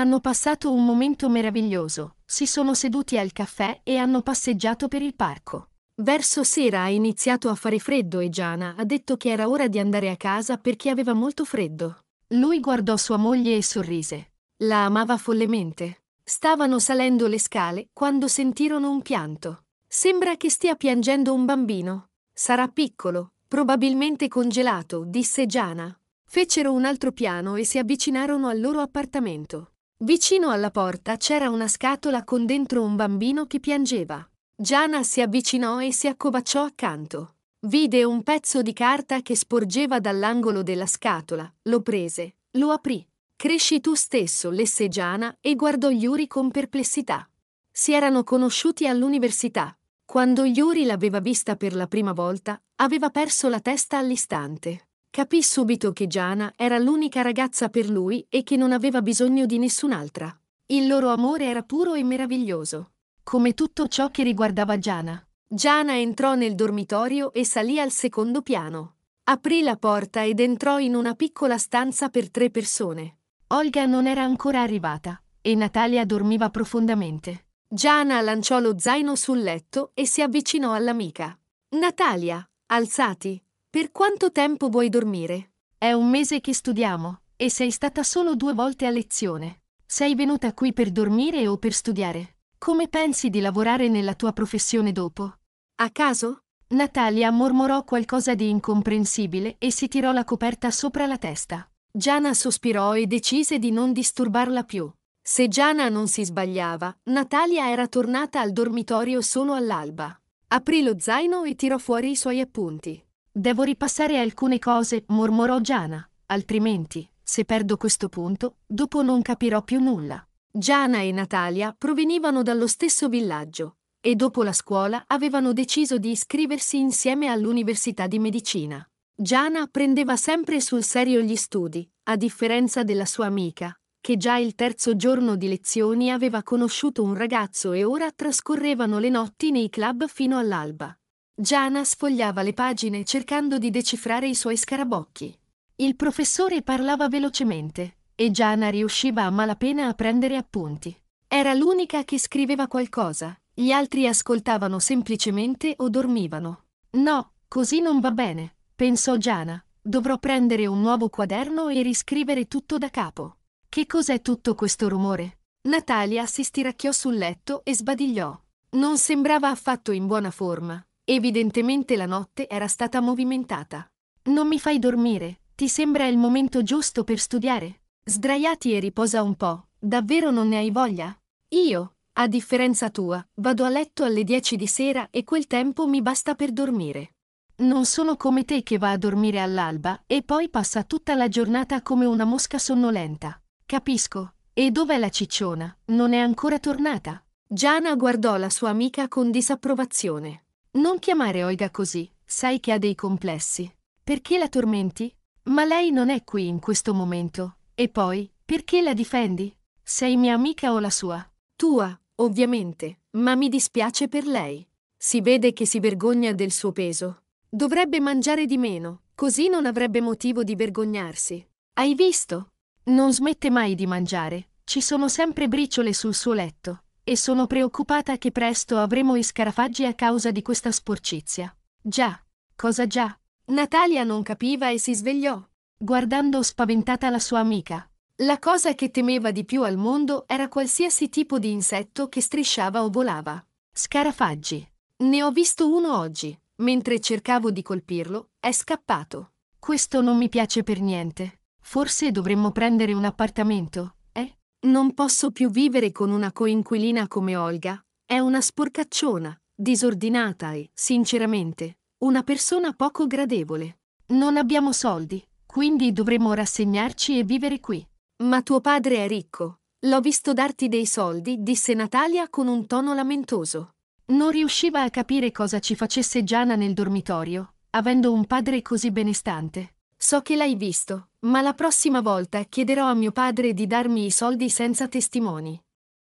Hanno passato un momento meraviglioso, si sono seduti al caffè e hanno passeggiato per il parco. Verso sera ha iniziato a fare freddo e Giana ha detto che era ora di andare a casa perché aveva molto freddo. Lui guardò sua moglie e sorrise. La amava follemente. Stavano salendo le scale quando sentirono un pianto. Sembra che stia piangendo un bambino. Sarà piccolo, probabilmente congelato, disse Giana. Fecero un altro piano e si avvicinarono al loro appartamento. Vicino alla porta c'era una scatola con dentro un bambino che piangeva. Giana si avvicinò e si accovacciò accanto. Vide un pezzo di carta che sporgeva dall'angolo della scatola, lo prese, lo aprì. Cresci tu stesso, lesse Giana e guardò Yuri con perplessità. Si erano conosciuti all'università. Quando Yuri l'aveva vista per la prima volta, aveva perso la testa all'istante. Capì subito che Giana era l'unica ragazza per lui e che non aveva bisogno di nessun'altra. Il loro amore era puro e meraviglioso, come tutto ciò che riguardava Giana. Giana entrò nel dormitorio e salì al secondo piano. Aprì la porta ed entrò in una piccola stanza per tre persone. Olga non era ancora arrivata e Natalia dormiva profondamente. Giana lanciò lo zaino sul letto e si avvicinò all'amica. Natalia, alzati, per quanto tempo vuoi dormire? È un mese che studiamo, e sei stata solo due volte a lezione. Sei venuta qui per dormire o per studiare? Come pensi di lavorare nella tua professione dopo? A caso? Natalia mormorò qualcosa di incomprensibile e si tirò la coperta sopra la testa. Giana sospirò e decise di non disturbarla più. Se Giana non si sbagliava, Natalia era tornata al dormitorio solo all'alba. Aprì lo zaino e tirò fuori i suoi appunti. Devo ripassare alcune cose, mormorò Giana, altrimenti, se perdo questo punto, dopo non capirò più nulla. Giana e Natalia provenivano dallo stesso villaggio e dopo la scuola avevano deciso di iscriversi insieme all'università di medicina. Giana prendeva sempre sul serio gli studi, a differenza della sua amica, che già il terzo giorno di lezioni aveva conosciuto un ragazzo e ora trascorrevano le notti nei club fino all'alba. Giana sfogliava le pagine cercando di decifrare i suoi scarabocchi. Il professore parlava velocemente e Giana riusciva a malapena a prendere appunti. Era l'unica che scriveva qualcosa, gli altri ascoltavano semplicemente o dormivano. No, così non va bene, pensò Giana. Dovrò prendere un nuovo quaderno e riscrivere tutto da capo. Che cos'è tutto questo rumore? Natalia si stiracchiò sul letto e sbadigliò. Non sembrava affatto in buona forma, Evidentemente la notte era stata movimentata. Non mi fai dormire, ti sembra il momento giusto per studiare? Sdraiati e riposa un po', davvero non ne hai voglia? Io, a differenza tua, vado a letto alle 10 di sera e quel tempo mi basta per dormire. Non sono come te che va a dormire all'alba e poi passa tutta la giornata come una mosca sonnolenta. Capisco. E dov'è la cicciona? Non è ancora tornata? Giana guardò la sua amica con disapprovazione. Non chiamare Olga così, sai che ha dei complessi. Perché la tormenti? Ma lei non è qui in questo momento. E poi, perché la difendi? Sei mia amica o la sua? Tua, ovviamente, ma mi dispiace per lei. Si vede che si vergogna del suo peso. Dovrebbe mangiare di meno, così non avrebbe motivo di vergognarsi. Hai visto? Non smette mai di mangiare, ci sono sempre briciole sul suo letto e sono preoccupata che presto avremo i scarafaggi a causa di questa sporcizia. Già, cosa già? Natalia non capiva e si svegliò, guardando spaventata la sua amica. La cosa che temeva di più al mondo era qualsiasi tipo di insetto che strisciava o volava. Scarafaggi. Ne ho visto uno oggi. Mentre cercavo di colpirlo, è scappato. Questo non mi piace per niente. Forse dovremmo prendere un appartamento. Non posso più vivere con una coinquilina come Olga. È una sporcacciona, disordinata e, sinceramente, una persona poco gradevole. Non abbiamo soldi, quindi dovremmo rassegnarci e vivere qui. Ma tuo padre è ricco. L'ho visto darti dei soldi, disse Natalia con un tono lamentoso. Non riusciva a capire cosa ci facesse Giana nel dormitorio, avendo un padre così benestante. So che l'hai visto, ma la prossima volta chiederò a mio padre di darmi i soldi senza testimoni.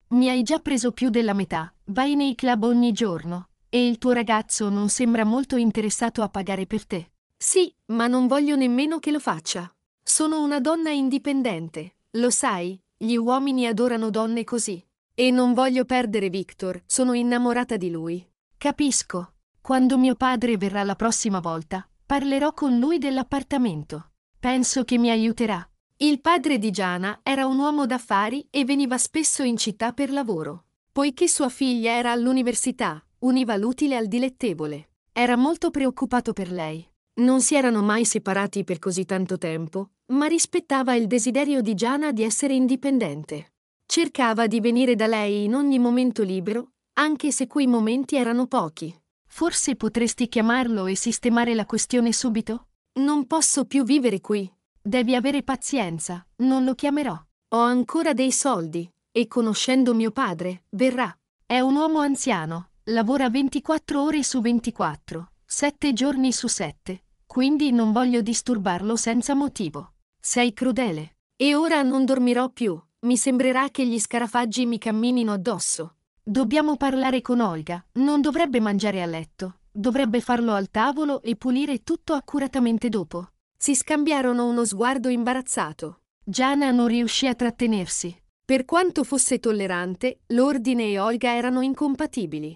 Mi hai già preso più della metà, vai nei club ogni giorno, e il tuo ragazzo non sembra molto interessato a pagare per te. Sì, ma non voglio nemmeno che lo faccia. Sono una donna indipendente, lo sai, gli uomini adorano donne così. E non voglio perdere Victor, sono innamorata di lui. Capisco. Quando mio padre verrà la prossima volta, Parlerò con lui dell'appartamento. Penso che mi aiuterà. Il padre di Giana era un uomo d'affari e veniva spesso in città per lavoro. Poiché sua figlia era all'università, univa l'utile al dilettevole. Era molto preoccupato per lei. Non si erano mai separati per così tanto tempo, ma rispettava il desiderio di Giana di essere indipendente. Cercava di venire da lei in ogni momento libero, anche se quei momenti erano pochi. Forse potresti chiamarlo e sistemare la questione subito? Non posso più vivere qui. Devi avere pazienza, non lo chiamerò. Ho ancora dei soldi, e conoscendo mio padre, verrà. È un uomo anziano, lavora 24 ore su 24, 7 giorni su 7, quindi non voglio disturbarlo senza motivo. Sei crudele. E ora non dormirò più, mi sembrerà che gli scarafaggi mi camminino addosso. Dobbiamo parlare con Olga, non dovrebbe mangiare a letto, dovrebbe farlo al tavolo e pulire tutto accuratamente dopo. Si scambiarono uno sguardo imbarazzato. Giana non riuscì a trattenersi. Per quanto fosse tollerante, l'ordine e Olga erano incompatibili.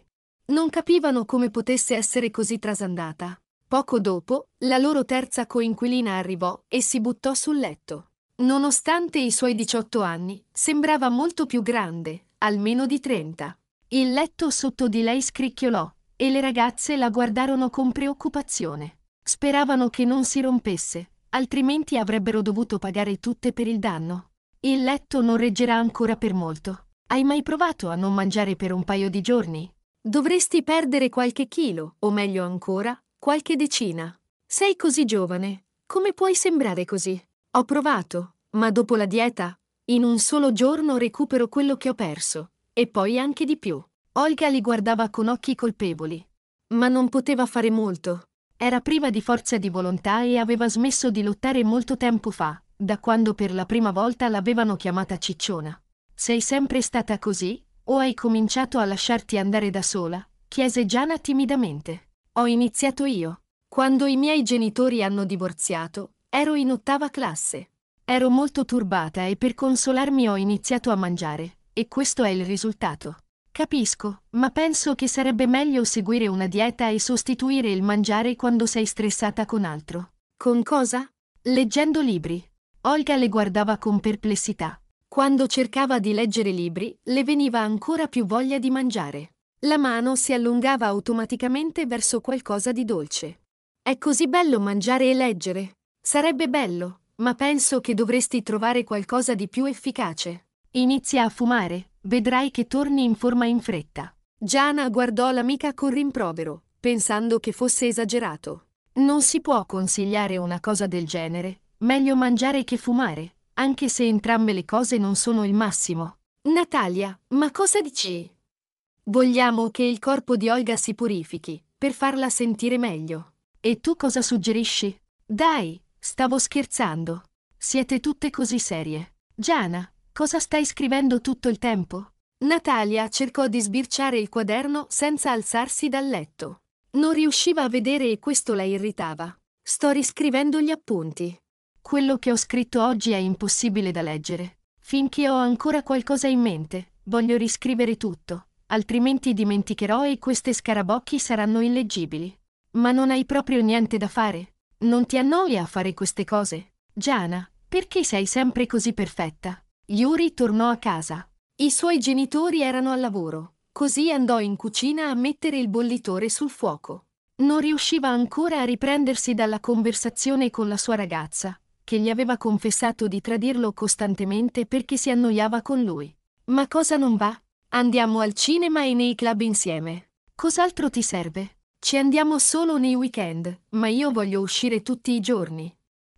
Non capivano come potesse essere così trasandata. Poco dopo, la loro terza coinquilina arrivò e si buttò sul letto. Nonostante i suoi 18 anni, sembrava molto più grande, almeno di 30. Il letto sotto di lei scricchiolò, e le ragazze la guardarono con preoccupazione. Speravano che non si rompesse, altrimenti avrebbero dovuto pagare tutte per il danno. Il letto non reggerà ancora per molto. Hai mai provato a non mangiare per un paio di giorni? Dovresti perdere qualche chilo, o meglio ancora, qualche decina. Sei così giovane. Come puoi sembrare così? Ho provato, ma dopo la dieta, in un solo giorno recupero quello che ho perso. E poi anche di più. Olga li guardava con occhi colpevoli. Ma non poteva fare molto. Era priva di forza di volontà e aveva smesso di lottare molto tempo fa, da quando per la prima volta l'avevano chiamata cicciona. Sei sempre stata così? O hai cominciato a lasciarti andare da sola? chiese Giana timidamente. Ho iniziato io. Quando i miei genitori hanno divorziato, ero in ottava classe. Ero molto turbata e per consolarmi ho iniziato a mangiare, e questo è il risultato. Capisco, ma penso che sarebbe meglio seguire una dieta e sostituire il mangiare quando sei stressata con altro. Con cosa? Leggendo libri. Olga le guardava con perplessità. Quando cercava di leggere libri, le veniva ancora più voglia di mangiare. La mano si allungava automaticamente verso qualcosa di dolce. È così bello mangiare e leggere. Sarebbe bello, ma penso che dovresti trovare qualcosa di più efficace. Inizia a fumare, vedrai che torni in forma in fretta. Giana guardò l'amica con rimprovero, pensando che fosse esagerato. Non si può consigliare una cosa del genere, meglio mangiare che fumare, anche se entrambe le cose non sono il massimo. Natalia, ma cosa dici? Vogliamo che il corpo di Olga si purifichi, per farla sentire meglio. E tu cosa suggerisci? Dai, stavo scherzando. Siete tutte così serie. Giana, Cosa stai scrivendo tutto il tempo? Natalia cercò di sbirciare il quaderno senza alzarsi dal letto. Non riusciva a vedere e questo la irritava. Sto riscrivendo gli appunti. Quello che ho scritto oggi è impossibile da leggere. Finché ho ancora qualcosa in mente, voglio riscrivere tutto, altrimenti dimenticherò e queste scarabocchi saranno illeggibili. Ma non hai proprio niente da fare. Non ti annoia a fare queste cose. Giana, perché sei sempre così perfetta? Yuri tornò a casa. I suoi genitori erano al lavoro, così andò in cucina a mettere il bollitore sul fuoco. Non riusciva ancora a riprendersi dalla conversazione con la sua ragazza, che gli aveva confessato di tradirlo costantemente perché si annoiava con lui. Ma cosa non va? Andiamo al cinema e nei club insieme. Cos'altro ti serve? Ci andiamo solo nei weekend, ma io voglio uscire tutti i giorni.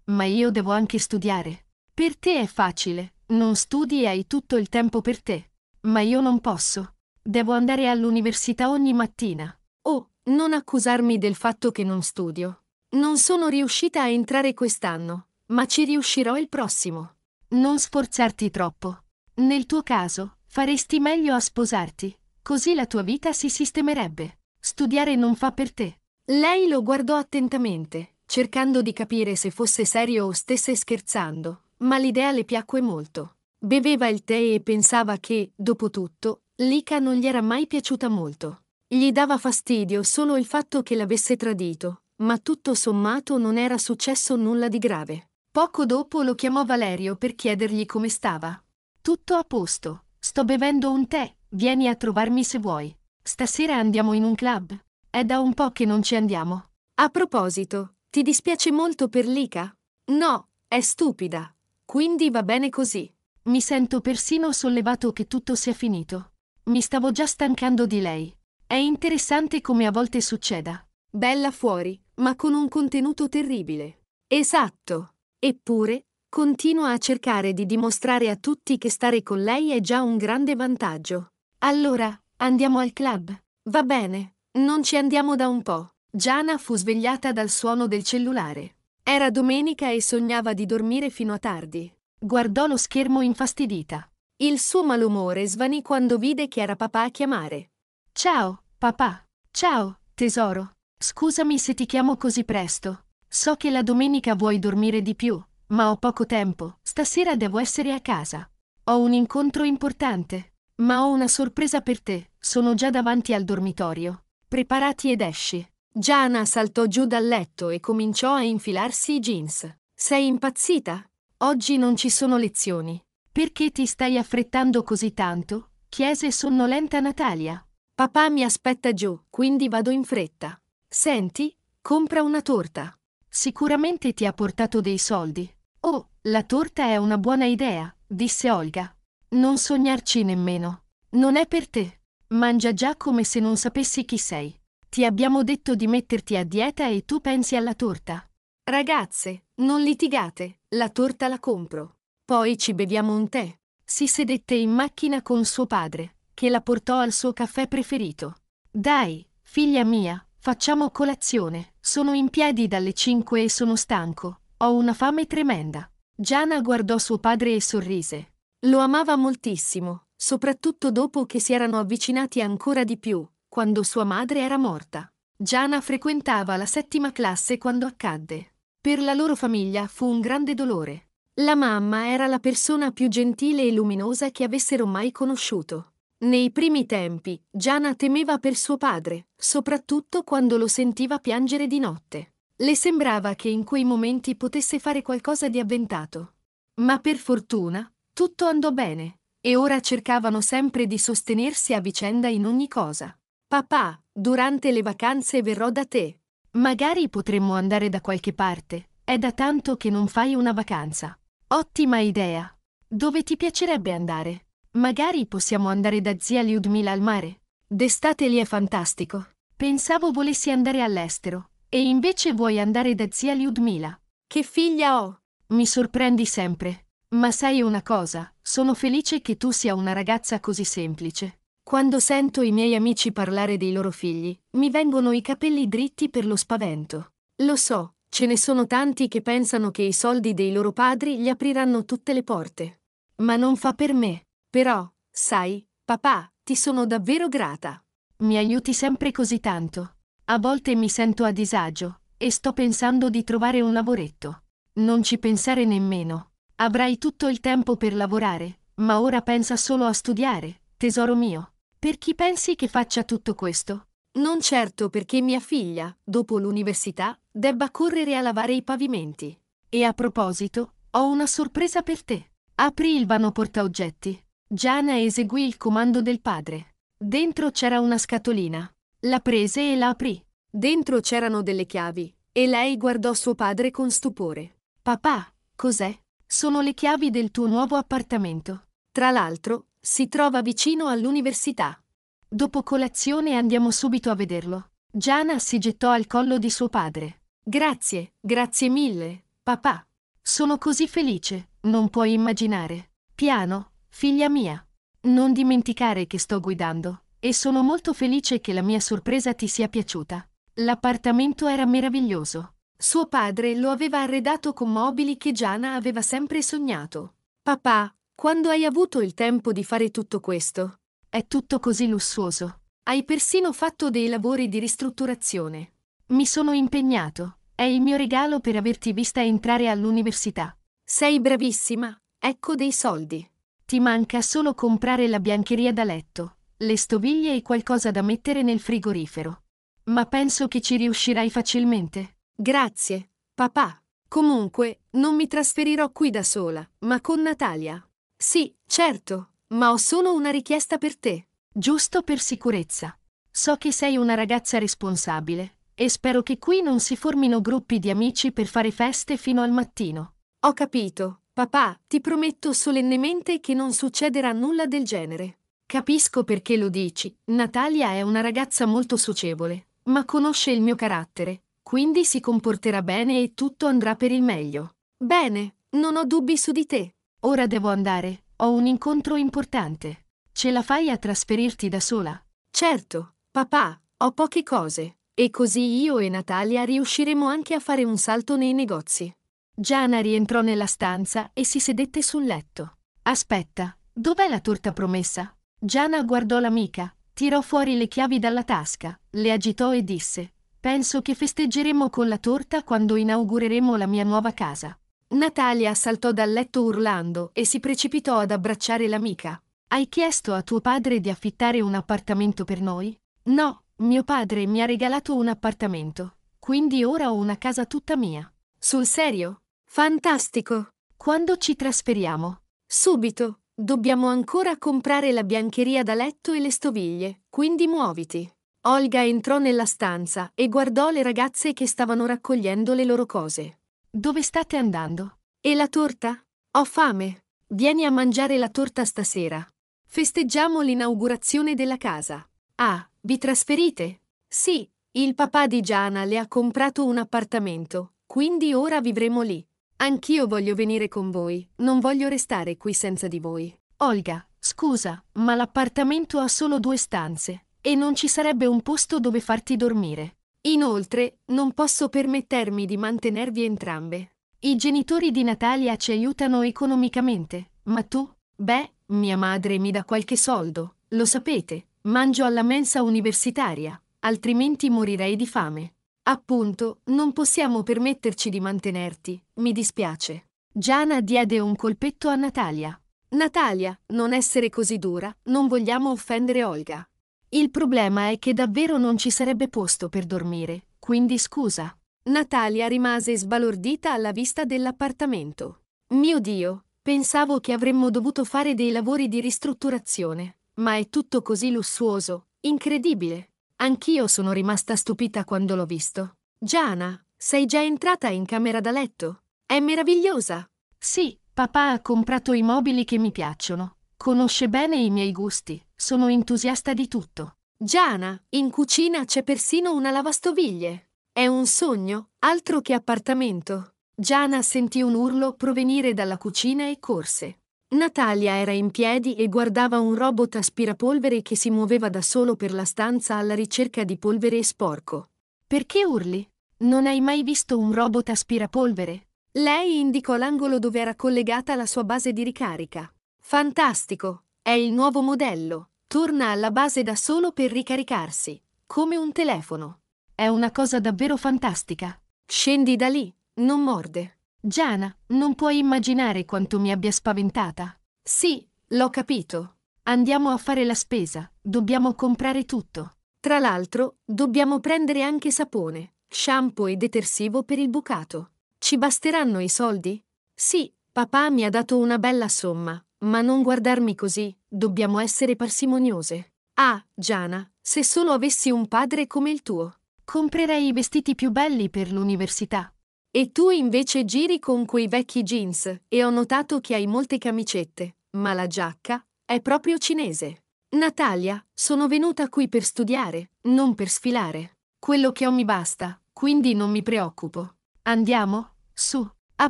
Ma io devo anche studiare. Per te è facile, non studi e hai tutto il tempo per te. Ma io non posso. Devo andare all'università ogni mattina. Oh, non accusarmi del fatto che non studio. Non sono riuscita a entrare quest'anno, ma ci riuscirò il prossimo. Non sforzarti troppo. Nel tuo caso, faresti meglio a sposarti, così la tua vita si sistemerebbe. Studiare non fa per te. Lei lo guardò attentamente, cercando di capire se fosse serio o stesse scherzando, ma l'idea le piacque molto. Beveva il tè e pensava che, dopo tutto, Lika non gli era mai piaciuta molto. Gli dava fastidio solo il fatto che l'avesse tradito, ma tutto sommato non era successo nulla di grave. Poco dopo lo chiamò Valerio per chiedergli come stava. Tutto a posto, sto bevendo un tè, vieni a trovarmi se vuoi. Stasera andiamo in un club. È da un po' che non ci andiamo. A proposito, ti dispiace molto per Lika? No, è stupida, quindi va bene così. Mi sento persino sollevato che tutto sia finito. Mi stavo già stancando di lei. È interessante come a volte succeda. Bella fuori, ma con un contenuto terribile. Esatto. Eppure, continua a cercare di dimostrare a tutti che stare con lei è già un grande vantaggio. Allora, andiamo al club. Va bene, non ci andiamo da un po'. Giana fu svegliata dal suono del cellulare. Era domenica e sognava di dormire fino a tardi. Guardò lo schermo infastidita. Il suo malumore svanì quando vide che era papà a chiamare. Ciao, papà. Ciao, tesoro. Scusami se ti chiamo così presto. So che la domenica vuoi dormire di più, ma ho poco tempo. Stasera devo essere a casa. Ho un incontro importante, ma ho una sorpresa per te. Sono già davanti al dormitorio. Preparati ed esci. Giana saltò giù dal letto e cominciò a infilarsi i jeans. Sei impazzita? Oggi non ci sono lezioni. Perché ti stai affrettando così tanto? chiese sonnolenta Natalia. Papà mi aspetta giù, quindi vado in fretta. Senti, compra una torta. Sicuramente ti ha portato dei soldi. Oh, la torta è una buona idea, disse Olga. Non sognarci nemmeno. Non è per te. Mangia già come se non sapessi chi sei. Ti abbiamo detto di metterti a dieta e tu pensi alla torta. Ragazze, non litigate, la torta la compro. Poi ci beviamo un tè. Si sedette in macchina con suo padre, che la portò al suo caffè preferito. Dai, figlia mia, facciamo colazione. Sono in piedi dalle 5 e sono stanco. Ho una fame tremenda. Giana guardò suo padre e sorrise. Lo amava moltissimo, soprattutto dopo che si erano avvicinati ancora di più quando sua madre era morta. Giana frequentava la settima classe quando accadde. Per la loro famiglia fu un grande dolore. La mamma era la persona più gentile e luminosa che avessero mai conosciuto. Nei primi tempi, Giana temeva per suo padre, soprattutto quando lo sentiva piangere di notte. Le sembrava che in quei momenti potesse fare qualcosa di avventato. Ma per fortuna, tutto andò bene, e ora cercavano sempre di sostenersi a vicenda in ogni cosa. Papà, durante le vacanze verrò da te. Magari potremmo andare da qualche parte. È da tanto che non fai una vacanza. Ottima idea. Dove ti piacerebbe andare? Magari possiamo andare da zia Liudmila al mare. D'estate lì è fantastico. Pensavo volessi andare all'estero, e invece vuoi andare da zia Liudmila. Che figlia ho! Mi sorprendi sempre. Ma sai una cosa, sono felice che tu sia una ragazza così semplice. Quando sento i miei amici parlare dei loro figli, mi vengono i capelli dritti per lo spavento. Lo so, ce ne sono tanti che pensano che i soldi dei loro padri gli apriranno tutte le porte. Ma non fa per me. Però, sai, papà, ti sono davvero grata. Mi aiuti sempre così tanto. A volte mi sento a disagio e sto pensando di trovare un lavoretto. Non ci pensare nemmeno. Avrai tutto il tempo per lavorare, ma ora pensa solo a studiare, tesoro mio. Per chi pensi che faccia tutto questo? Non certo perché mia figlia, dopo l'università, debba correre a lavare i pavimenti. E a proposito, ho una sorpresa per te. Aprì il vano portaoggetti. Gianna eseguì il comando del padre. Dentro c'era una scatolina. La prese e la aprì. Dentro c'erano delle chiavi, e lei guardò suo padre con stupore. Papà, cos'è? Sono le chiavi del tuo nuovo appartamento. Tra l'altro, si trova vicino all'università. Dopo colazione andiamo subito a vederlo. Giana si gettò al collo di suo padre. Grazie, grazie mille, papà. Sono così felice, non puoi immaginare. Piano, figlia mia. Non dimenticare che sto guidando, e sono molto felice che la mia sorpresa ti sia piaciuta. L'appartamento era meraviglioso. Suo padre lo aveva arredato con mobili che Giana aveva sempre sognato. Papà, quando hai avuto il tempo di fare tutto questo? È tutto così lussuoso. Hai persino fatto dei lavori di ristrutturazione. Mi sono impegnato. È il mio regalo per averti vista entrare all'università. Sei bravissima. Ecco dei soldi. Ti manca solo comprare la biancheria da letto, le stoviglie e qualcosa da mettere nel frigorifero. Ma penso che ci riuscirai facilmente. Grazie, papà. Comunque, non mi trasferirò qui da sola, ma con Natalia. Sì, certo, ma ho solo una richiesta per te. Giusto per sicurezza. So che sei una ragazza responsabile e spero che qui non si formino gruppi di amici per fare feste fino al mattino. Ho capito, papà, ti prometto solennemente che non succederà nulla del genere. Capisco perché lo dici, Natalia è una ragazza molto socievole, ma conosce il mio carattere, quindi si comporterà bene e tutto andrà per il meglio. Bene, non ho dubbi su di te. Ora devo andare, ho un incontro importante. Ce la fai a trasferirti da sola? Certo, papà, ho poche cose. E così io e Natalia riusciremo anche a fare un salto nei negozi. Giana rientrò nella stanza e si sedette sul letto. Aspetta, dov'è la torta promessa? Giana guardò l'amica, tirò fuori le chiavi dalla tasca, le agitò e disse: Penso che festeggeremo con la torta quando inaugureremo la mia nuova casa. Natalia saltò dal letto urlando e si precipitò ad abbracciare l'amica. Hai chiesto a tuo padre di affittare un appartamento per noi? No, mio padre mi ha regalato un appartamento, quindi ora ho una casa tutta mia. Sul serio? Fantastico! Quando ci trasferiamo? Subito! Dobbiamo ancora comprare la biancheria da letto e le stoviglie, quindi muoviti. Olga entrò nella stanza e guardò le ragazze che stavano raccogliendo le loro cose. Dove state andando? E la torta? Ho fame. Vieni a mangiare la torta stasera. Festeggiamo l'inaugurazione della casa. Ah, vi trasferite? Sì, il papà di Giana le ha comprato un appartamento, quindi ora vivremo lì. Anch'io voglio venire con voi, non voglio restare qui senza di voi. Olga, scusa, ma l'appartamento ha solo due stanze, e non ci sarebbe un posto dove farti dormire. Inoltre, non posso permettermi di mantenervi entrambe. I genitori di Natalia ci aiutano economicamente, ma tu? Beh, mia madre mi dà qualche soldo, lo sapete, mangio alla mensa universitaria, altrimenti morirei di fame. Appunto, non possiamo permetterci di mantenerti, mi dispiace. Giana diede un colpetto a Natalia. Natalia, non essere così dura, non vogliamo offendere Olga. Il problema è che davvero non ci sarebbe posto per dormire, quindi scusa. Natalia rimase sbalordita alla vista dell'appartamento. Mio Dio, pensavo che avremmo dovuto fare dei lavori di ristrutturazione, ma è tutto così lussuoso, incredibile. Anch'io sono rimasta stupita quando l'ho visto. Giana, sei già entrata in camera da letto? È meravigliosa. Sì, papà ha comprato i mobili che mi piacciono. Conosce bene i miei gusti, sono entusiasta di tutto. Giana, in cucina c'è persino una lavastoviglie. È un sogno, altro che appartamento. Giana sentì un urlo provenire dalla cucina e corse. Natalia era in piedi e guardava un robot aspirapolvere che si muoveva da solo per la stanza alla ricerca di polvere e sporco. Perché urli? Non hai mai visto un robot aspirapolvere? Lei indicò l'angolo dove era collegata la sua base di ricarica. Fantastico! È il nuovo modello. Torna alla base da solo per ricaricarsi, come un telefono. È una cosa davvero fantastica. Scendi da lì, non morde. Giana, non puoi immaginare quanto mi abbia spaventata. Sì, l'ho capito. Andiamo a fare la spesa, dobbiamo comprare tutto. Tra l'altro, dobbiamo prendere anche sapone, shampoo e detersivo per il bucato. Ci basteranno i soldi? Sì, papà mi ha dato una bella somma, ma non guardarmi così, dobbiamo essere parsimoniose. Ah, Giana, se solo avessi un padre come il tuo, comprerei i vestiti più belli per l'università. E tu invece giri con quei vecchi jeans e ho notato che hai molte camicette, ma la giacca è proprio cinese. Natalia, sono venuta qui per studiare, non per sfilare. Quello che ho mi basta, quindi non mi preoccupo. Andiamo? Su. A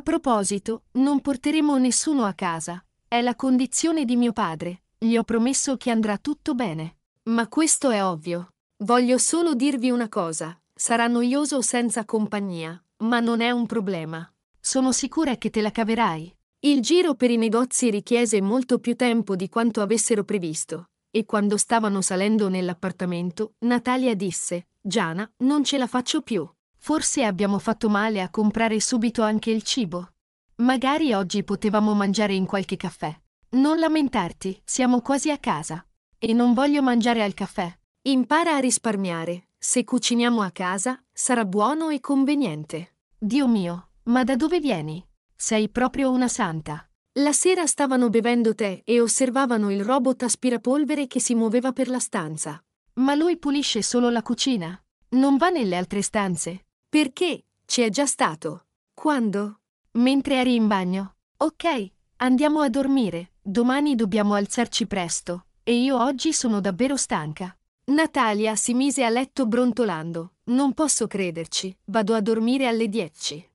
proposito, non porteremo nessuno a casa, è la condizione di mio padre. Gli ho promesso che andrà tutto bene. Ma questo è ovvio. Voglio solo dirvi una cosa. Sarà noioso senza compagnia, ma non è un problema. Sono sicura che te la caverai. Il giro per i negozi richiese molto più tempo di quanto avessero previsto, e quando stavano salendo nell'appartamento, Natalia disse, Giana, non ce la faccio più. Forse abbiamo fatto male a comprare subito anche il cibo. Magari oggi potevamo mangiare in qualche caffè. Non lamentarti, siamo quasi a casa. E non voglio mangiare al caffè. Impara a risparmiare. Se cuciniamo a casa, sarà buono e conveniente. Dio mio, ma da dove vieni? Sei proprio una santa. La sera stavano bevendo tè e osservavano il robot aspirapolvere che si muoveva per la stanza. Ma lui pulisce solo la cucina. Non va nelle altre stanze. Perché? Ci è già stato. Quando? mentre eri in bagno. Ok, andiamo a dormire, domani dobbiamo alzarci presto, e io oggi sono davvero stanca. Natalia si mise a letto brontolando. Non posso crederci, vado a dormire alle 10.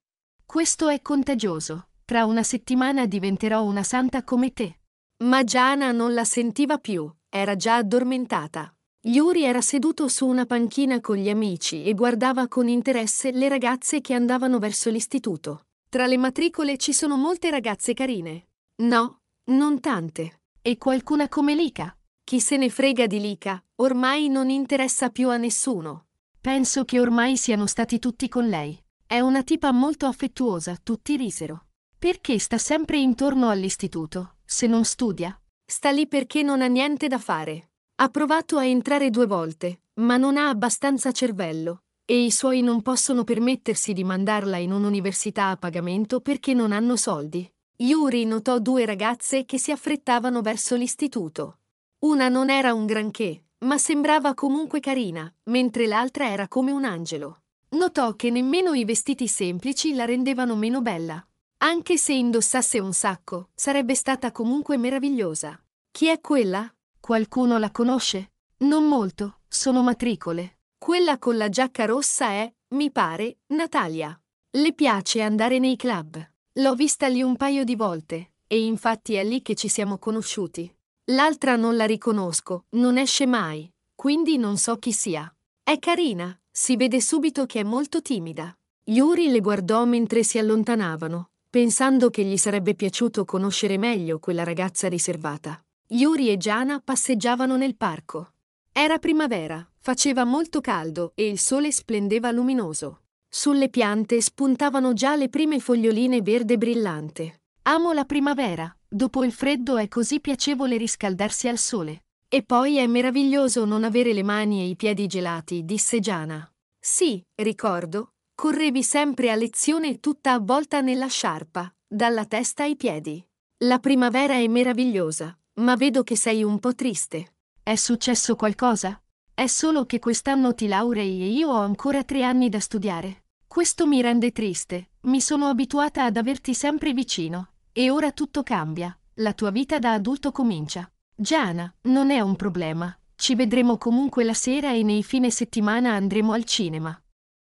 Questo è contagioso. Tra una settimana diventerò una santa come te. Ma Giana non la sentiva più, era già addormentata. Yuri era seduto su una panchina con gli amici e guardava con interesse le ragazze che andavano verso l'istituto. Tra le matricole ci sono molte ragazze carine. No, non tante. E qualcuna come Lika. Chi se ne frega di Lika, ormai non interessa più a nessuno. Penso che ormai siano stati tutti con lei. È una tipa molto affettuosa, tutti risero. Perché sta sempre intorno all'istituto, se non studia? Sta lì perché non ha niente da fare. Ha provato a entrare due volte, ma non ha abbastanza cervello e i suoi non possono permettersi di mandarla in un'università a pagamento perché non hanno soldi. Yuri notò due ragazze che si affrettavano verso l'istituto. Una non era un granché, ma sembrava comunque carina, mentre l'altra era come un angelo. Notò che nemmeno i vestiti semplici la rendevano meno bella. Anche se indossasse un sacco, sarebbe stata comunque meravigliosa. Chi è quella? Qualcuno la conosce? Non molto, sono matricole. Quella con la giacca rossa è, mi pare, Natalia. Le piace andare nei club. L'ho vista lì un paio di volte, e infatti è lì che ci siamo conosciuti. L'altra non la riconosco, non esce mai, quindi non so chi sia. È carina, si vede subito che è molto timida. Yuri le guardò mentre si allontanavano, pensando che gli sarebbe piaciuto conoscere meglio quella ragazza riservata. Yuri e Giana passeggiavano nel parco. Era primavera, Faceva molto caldo e il sole splendeva luminoso. Sulle piante spuntavano già le prime foglioline verde brillante. Amo la primavera, dopo il freddo è così piacevole riscaldarsi al sole. E poi è meraviglioso non avere le mani e i piedi gelati, disse Giana. Sì, ricordo, correvi sempre a lezione tutta avvolta nella sciarpa, dalla testa ai piedi. La primavera è meravigliosa, ma vedo che sei un po' triste. È successo qualcosa? È solo che quest'anno ti laurei e io ho ancora tre anni da studiare. Questo mi rende triste, mi sono abituata ad averti sempre vicino. E ora tutto cambia, la tua vita da adulto comincia. Giana, non è un problema, ci vedremo comunque la sera e nei fine settimana andremo al cinema.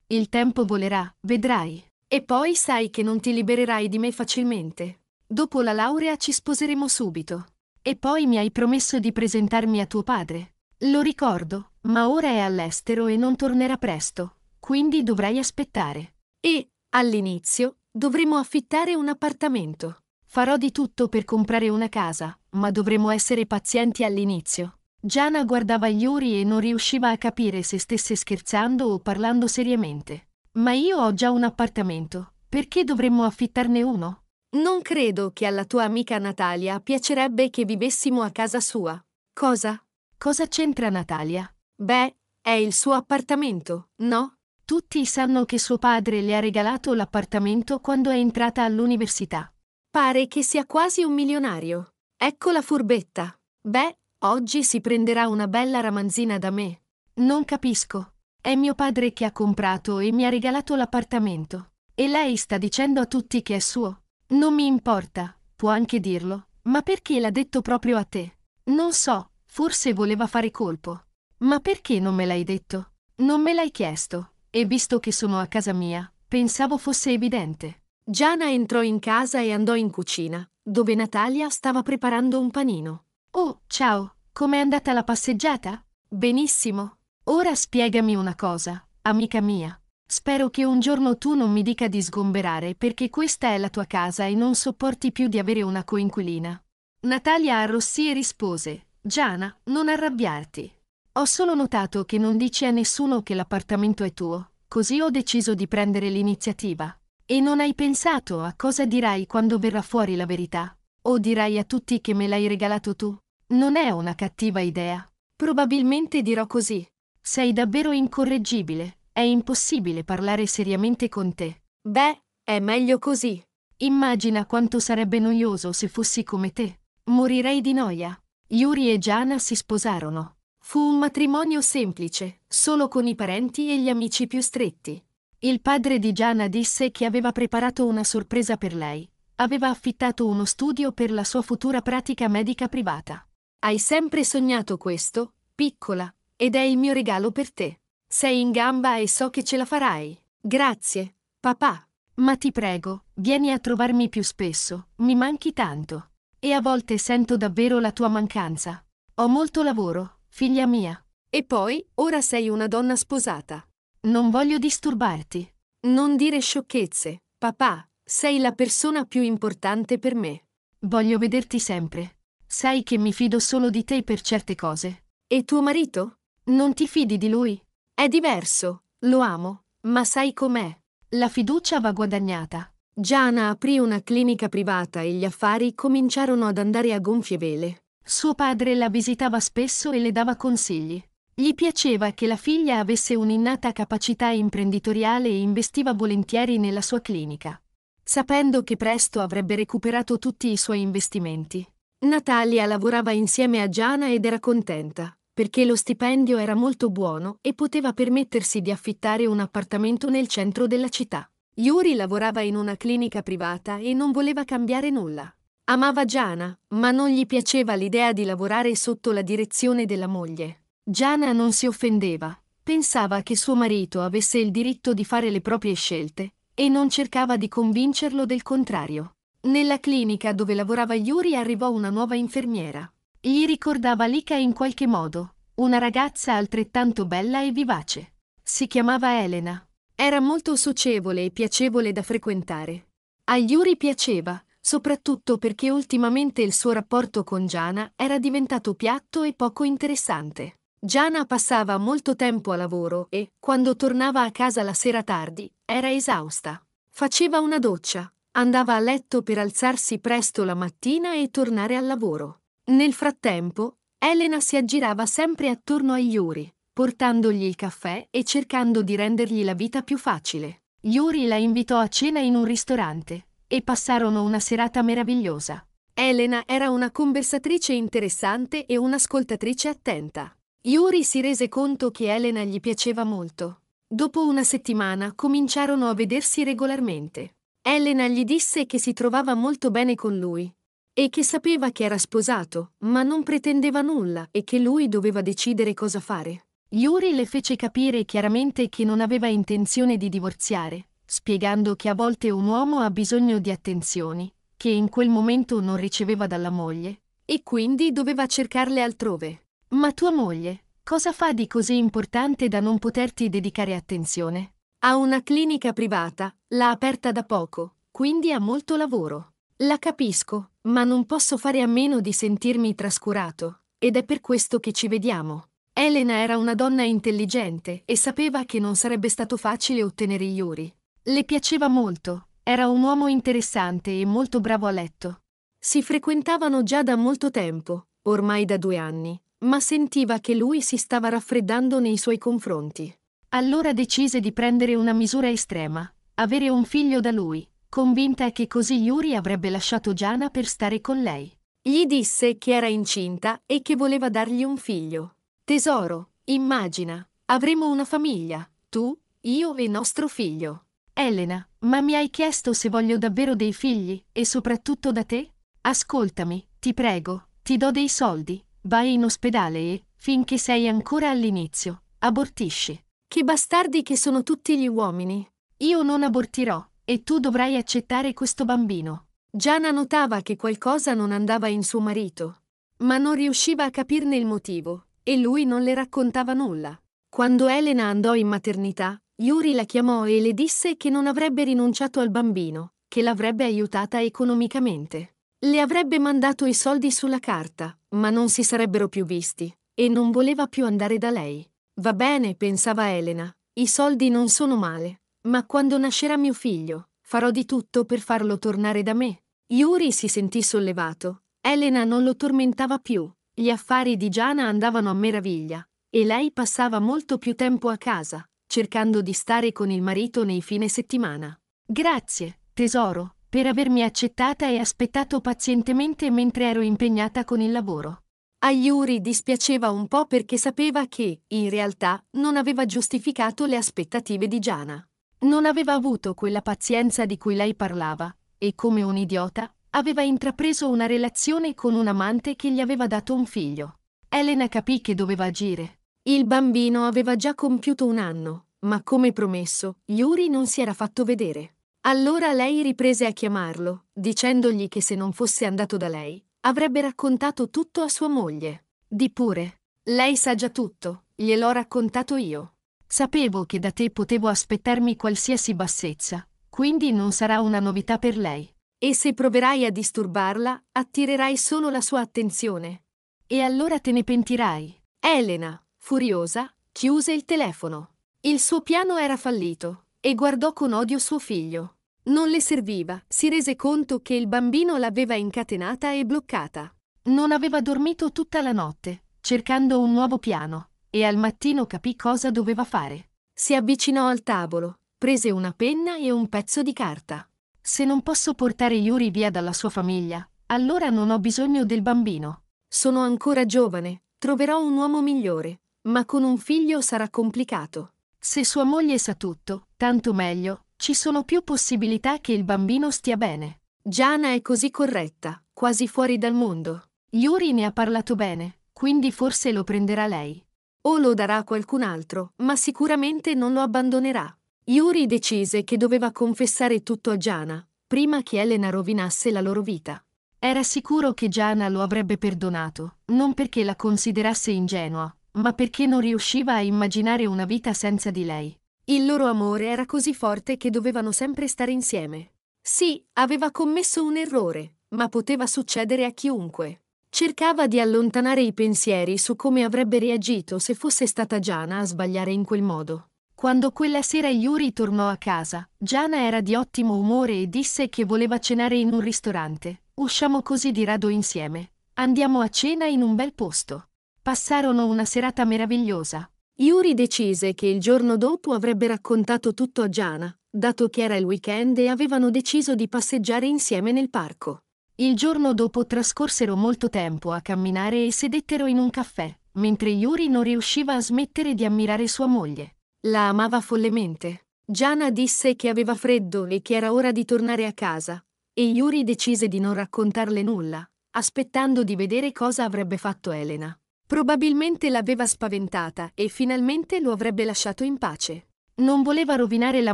Il tempo volerà, vedrai. E poi sai che non ti libererai di me facilmente. Dopo la laurea ci sposeremo subito. E poi mi hai promesso di presentarmi a tuo padre. Lo ricordo, ma ora è all'estero e non tornerà presto, quindi dovrai aspettare. E, all'inizio, dovremo affittare un appartamento. Farò di tutto per comprare una casa, ma dovremo essere pazienti all'inizio. Giana guardava Yuri e non riusciva a capire se stesse scherzando o parlando seriamente. Ma io ho già un appartamento, perché dovremmo affittarne uno? Non credo che alla tua amica Natalia piacerebbe che vivessimo a casa sua. Cosa? Cosa c'entra Natalia? Beh, è il suo appartamento, no? Tutti sanno che suo padre le ha regalato l'appartamento quando è entrata all'università. Pare che sia quasi un milionario. Ecco la furbetta. Beh, oggi si prenderà una bella ramanzina da me. Non capisco. È mio padre che ha comprato e mi ha regalato l'appartamento. E lei sta dicendo a tutti che è suo. Non mi importa, può anche dirlo. Ma perché l'ha detto proprio a te? Non so, Forse voleva fare colpo. Ma perché non me l'hai detto? Non me l'hai chiesto. E visto che sono a casa mia, pensavo fosse evidente. Giana entrò in casa e andò in cucina, dove Natalia stava preparando un panino. Oh, ciao, com'è andata la passeggiata? Benissimo. Ora spiegami una cosa, amica mia. Spero che un giorno tu non mi dica di sgomberare perché questa è la tua casa e non sopporti più di avere una coinquilina. Natalia arrossì e rispose, Giana, non arrabbiarti. Ho solo notato che non dici a nessuno che l'appartamento è tuo, così ho deciso di prendere l'iniziativa. E non hai pensato a cosa dirai quando verrà fuori la verità? O dirai a tutti che me l'hai regalato tu? Non è una cattiva idea. Probabilmente dirò così. Sei davvero incorreggibile. È impossibile parlare seriamente con te. Beh, è meglio così. Immagina quanto sarebbe noioso se fossi come te. Morirei di noia. Yuri e Gianna si sposarono. Fu un matrimonio semplice, solo con i parenti e gli amici più stretti. Il padre di Gianna disse che aveva preparato una sorpresa per lei. Aveva affittato uno studio per la sua futura pratica medica privata. Hai sempre sognato questo, piccola, ed è il mio regalo per te. Sei in gamba e so che ce la farai. Grazie, papà. Ma ti prego, vieni a trovarmi più spesso, mi manchi tanto. E a volte sento davvero la tua mancanza. Ho molto lavoro, figlia mia. E poi, ora sei una donna sposata. Non voglio disturbarti. Non dire sciocchezze, papà. Sei la persona più importante per me. Voglio vederti sempre. Sai che mi fido solo di te per certe cose. E tuo marito? Non ti fidi di lui? È diverso, lo amo, ma sai com'è. La fiducia va guadagnata. Giana aprì una clinica privata e gli affari cominciarono ad andare a gonfie vele. Suo padre la visitava spesso e le dava consigli. Gli piaceva che la figlia avesse un'innata capacità imprenditoriale e investiva volentieri nella sua clinica, sapendo che presto avrebbe recuperato tutti i suoi investimenti. Natalia lavorava insieme a Giana ed era contenta, perché lo stipendio era molto buono e poteva permettersi di affittare un appartamento nel centro della città. Yuri lavorava in una clinica privata e non voleva cambiare nulla. Amava Giana, ma non gli piaceva l'idea di lavorare sotto la direzione della moglie. Giana non si offendeva, pensava che suo marito avesse il diritto di fare le proprie scelte e non cercava di convincerlo del contrario. Nella clinica dove lavorava Yuri arrivò una nuova infermiera. Gli ricordava Lika in qualche modo, una ragazza altrettanto bella e vivace. Si chiamava Elena. Era molto socievole e piacevole da frequentare. A Yuri piaceva, soprattutto perché ultimamente il suo rapporto con Giana era diventato piatto e poco interessante. Giana passava molto tempo a lavoro e, quando tornava a casa la sera tardi, era esausta. Faceva una doccia, andava a letto per alzarsi presto la mattina e tornare al lavoro. Nel frattempo, Elena si aggirava sempre attorno a Yuri, portandogli il caffè e cercando di rendergli la vita più facile. Yuri la invitò a cena in un ristorante e passarono una serata meravigliosa. Elena era una conversatrice interessante e un'ascoltatrice attenta. Yuri si rese conto che Elena gli piaceva molto. Dopo una settimana cominciarono a vedersi regolarmente. Elena gli disse che si trovava molto bene con lui e che sapeva che era sposato, ma non pretendeva nulla e che lui doveva decidere cosa fare. Yuri le fece capire chiaramente che non aveva intenzione di divorziare, spiegando che a volte un uomo ha bisogno di attenzioni, che in quel momento non riceveva dalla moglie, e quindi doveva cercarle altrove. Ma tua moglie, cosa fa di così importante da non poterti dedicare attenzione? Ha una clinica privata, l'ha aperta da poco, quindi ha molto lavoro. La capisco, ma non posso fare a meno di sentirmi trascurato, ed è per questo che ci vediamo. Elena era una donna intelligente e sapeva che non sarebbe stato facile ottenere Yuri. Le piaceva molto, era un uomo interessante e molto bravo a letto. Si frequentavano già da molto tempo, ormai da due anni, ma sentiva che lui si stava raffreddando nei suoi confronti. Allora decise di prendere una misura estrema, avere un figlio da lui, convinta che così Yuri avrebbe lasciato Giana per stare con lei. Gli disse che era incinta e che voleva dargli un figlio. Tesoro, immagina, avremo una famiglia, tu, io e nostro figlio. Elena, ma mi hai chiesto se voglio davvero dei figli, e soprattutto da te? Ascoltami, ti prego, ti do dei soldi, vai in ospedale e, finché sei ancora all'inizio, abortisci. Che bastardi che sono tutti gli uomini. Io non abortirò, e tu dovrai accettare questo bambino. Giana notava che qualcosa non andava in suo marito, ma non riusciva a capirne il motivo e lui non le raccontava nulla. Quando Elena andò in maternità, Yuri la chiamò e le disse che non avrebbe rinunciato al bambino, che l'avrebbe aiutata economicamente. Le avrebbe mandato i soldi sulla carta, ma non si sarebbero più visti, e non voleva più andare da lei. Va bene, pensava Elena, i soldi non sono male, ma quando nascerà mio figlio, farò di tutto per farlo tornare da me. Yuri si sentì sollevato. Elena non lo tormentava più, gli affari di Giana andavano a meraviglia, e lei passava molto più tempo a casa, cercando di stare con il marito nei fine settimana. Grazie, tesoro, per avermi accettata e aspettato pazientemente mentre ero impegnata con il lavoro. A Yuri dispiaceva un po' perché sapeva che, in realtà, non aveva giustificato le aspettative di Giana. Non aveva avuto quella pazienza di cui lei parlava, e come un idiota, aveva intrapreso una relazione con un amante che gli aveva dato un figlio. Elena capì che doveva agire. Il bambino aveva già compiuto un anno, ma come promesso, Yuri non si era fatto vedere. Allora lei riprese a chiamarlo, dicendogli che se non fosse andato da lei, avrebbe raccontato tutto a sua moglie. Di pure. Lei sa già tutto, gliel'ho raccontato io. Sapevo che da te potevo aspettarmi qualsiasi bassezza, quindi non sarà una novità per lei. E se proverai a disturbarla, attirerai solo la sua attenzione. E allora te ne pentirai. Elena, furiosa, chiuse il telefono. Il suo piano era fallito e guardò con odio suo figlio. Non le serviva, si rese conto che il bambino l'aveva incatenata e bloccata. Non aveva dormito tutta la notte, cercando un nuovo piano, e al mattino capì cosa doveva fare. Si avvicinò al tavolo, prese una penna e un pezzo di carta. Se non posso portare Yuri via dalla sua famiglia, allora non ho bisogno del bambino. Sono ancora giovane, troverò un uomo migliore, ma con un figlio sarà complicato. Se sua moglie sa tutto, tanto meglio, ci sono più possibilità che il bambino stia bene. Giana è così corretta, quasi fuori dal mondo. Yuri ne ha parlato bene, quindi forse lo prenderà lei. O lo darà a qualcun altro, ma sicuramente non lo abbandonerà. Yuri decise che doveva confessare tutto a Giana, prima che Elena rovinasse la loro vita. Era sicuro che Giana lo avrebbe perdonato, non perché la considerasse ingenua, ma perché non riusciva a immaginare una vita senza di lei. Il loro amore era così forte che dovevano sempre stare insieme. Sì, aveva commesso un errore, ma poteva succedere a chiunque. Cercava di allontanare i pensieri su come avrebbe reagito se fosse stata Giana a sbagliare in quel modo. Quando quella sera Yuri tornò a casa, Giana era di ottimo umore e disse che voleva cenare in un ristorante. Usciamo così di rado insieme. Andiamo a cena in un bel posto. Passarono una serata meravigliosa. Yuri decise che il giorno dopo avrebbe raccontato tutto a Giana, dato che era il weekend e avevano deciso di passeggiare insieme nel parco. Il giorno dopo trascorsero molto tempo a camminare e sedettero in un caffè, mentre Yuri non riusciva a smettere di ammirare sua moglie. La amava follemente. Giana disse che aveva freddo e che era ora di tornare a casa, e Yuri decise di non raccontarle nulla, aspettando di vedere cosa avrebbe fatto Elena. Probabilmente l'aveva spaventata e finalmente lo avrebbe lasciato in pace. Non voleva rovinare la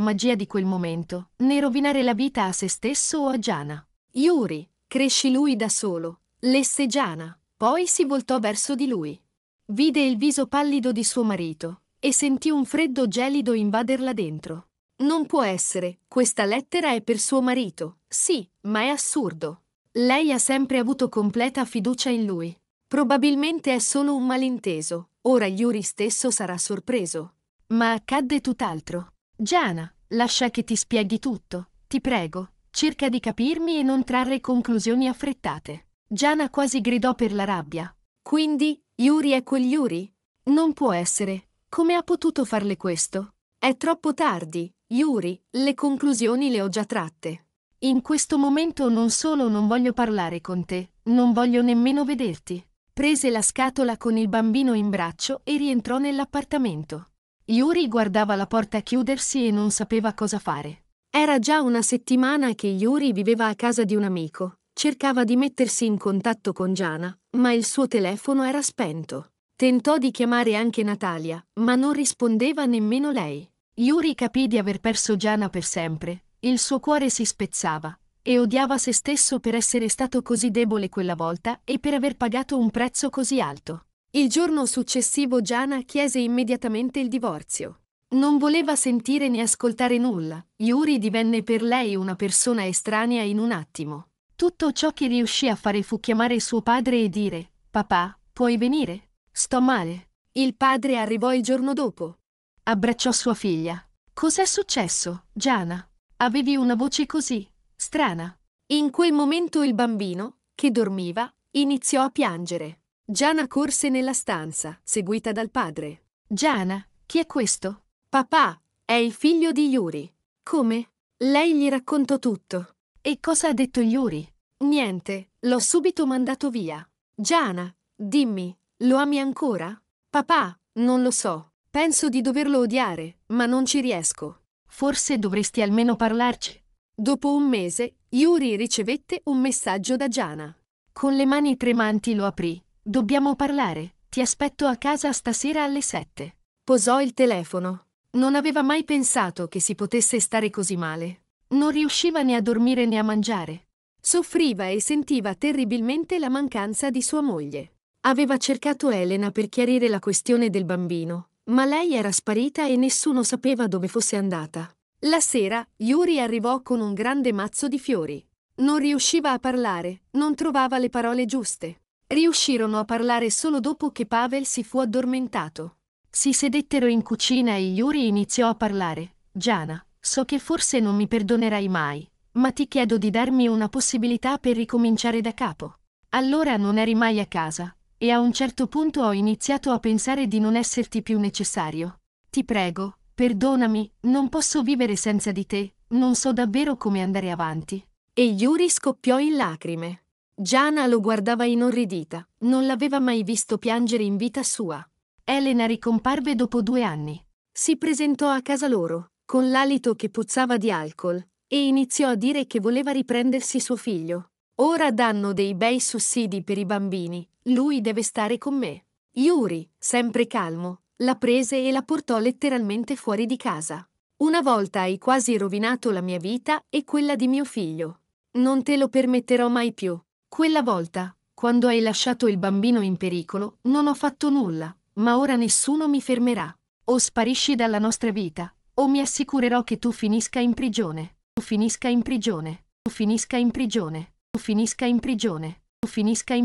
magia di quel momento, né rovinare la vita a se stesso o a Giana. Yuri, cresci lui da solo, lesse Giana, poi si voltò verso di lui. Vide il viso pallido di suo marito, e sentì un freddo gelido invaderla dentro. Non può essere, questa lettera è per suo marito. Sì, ma è assurdo. Lei ha sempre avuto completa fiducia in lui. Probabilmente è solo un malinteso. Ora Yuri stesso sarà sorpreso. Ma accadde tutt'altro. Giana, lascia che ti spieghi tutto, ti prego. Cerca di capirmi e non trarre conclusioni affrettate. Giana quasi gridò per la rabbia. Quindi, Yuri è quel Yuri? Non può essere, come ha potuto farle questo? È troppo tardi, Yuri, le conclusioni le ho già tratte. In questo momento non solo non voglio parlare con te, non voglio nemmeno vederti. Prese la scatola con il bambino in braccio e rientrò nell'appartamento. Yuri guardava la porta chiudersi e non sapeva cosa fare. Era già una settimana che Yuri viveva a casa di un amico. Cercava di mettersi in contatto con Giana, ma il suo telefono era spento. Tentò di chiamare anche Natalia, ma non rispondeva nemmeno lei. Yuri capì di aver perso Giana per sempre, il suo cuore si spezzava, e odiava se stesso per essere stato così debole quella volta e per aver pagato un prezzo così alto. Il giorno successivo Giana chiese immediatamente il divorzio. Non voleva sentire né ascoltare nulla, Yuri divenne per lei una persona estranea in un attimo. Tutto ciò che riuscì a fare fu chiamare suo padre e dire, papà, puoi venire? Sto male. Il padre arrivò il giorno dopo. Abbracciò sua figlia. Cos'è successo, Giana? Avevi una voce così strana. In quel momento il bambino, che dormiva, iniziò a piangere. Giana corse nella stanza, seguita dal padre. Giana, chi è questo? Papà, è il figlio di Yuri. Come? Lei gli raccontò tutto. E cosa ha detto Yuri? Niente, l'ho subito mandato via. Giana, dimmi, lo ami ancora? Papà, non lo so. Penso di doverlo odiare, ma non ci riesco. Forse dovresti almeno parlarci. Dopo un mese, Yuri ricevette un messaggio da Giana. Con le mani tremanti lo aprì. Dobbiamo parlare. Ti aspetto a casa stasera alle sette. Posò il telefono. Non aveva mai pensato che si potesse stare così male. Non riusciva né a dormire né a mangiare. Soffriva e sentiva terribilmente la mancanza di sua moglie. Aveva cercato Elena per chiarire la questione del bambino, ma lei era sparita e nessuno sapeva dove fosse andata. La sera, Yuri arrivò con un grande mazzo di fiori. Non riusciva a parlare, non trovava le parole giuste. Riuscirono a parlare solo dopo che Pavel si fu addormentato. Si sedettero in cucina e Yuri iniziò a parlare. Giana, so che forse non mi perdonerai mai, ma ti chiedo di darmi una possibilità per ricominciare da capo. Allora non eri mai a casa, e a un certo punto ho iniziato a pensare di non esserti più necessario. Ti prego, perdonami, non posso vivere senza di te, non so davvero come andare avanti. E Yuri scoppiò in lacrime. Giana lo guardava inorridita, non l'aveva mai visto piangere in vita sua. Elena ricomparve dopo due anni. Si presentò a casa loro, con l'alito che puzzava di alcol, e iniziò a dire che voleva riprendersi suo figlio. Ora danno dei bei sussidi per i bambini, lui deve stare con me. Yuri, sempre calmo, la prese e la portò letteralmente fuori di casa. Una volta hai quasi rovinato la mia vita e quella di mio figlio. Non te lo permetterò mai più. Quella volta, quando hai lasciato il bambino in pericolo, non ho fatto nulla, ma ora nessuno mi fermerà. O sparisci dalla nostra vita, o mi assicurerò che tu finisca in prigione. Tu finisca in prigione. Tu finisca in prigione finisca in prigione, finisca in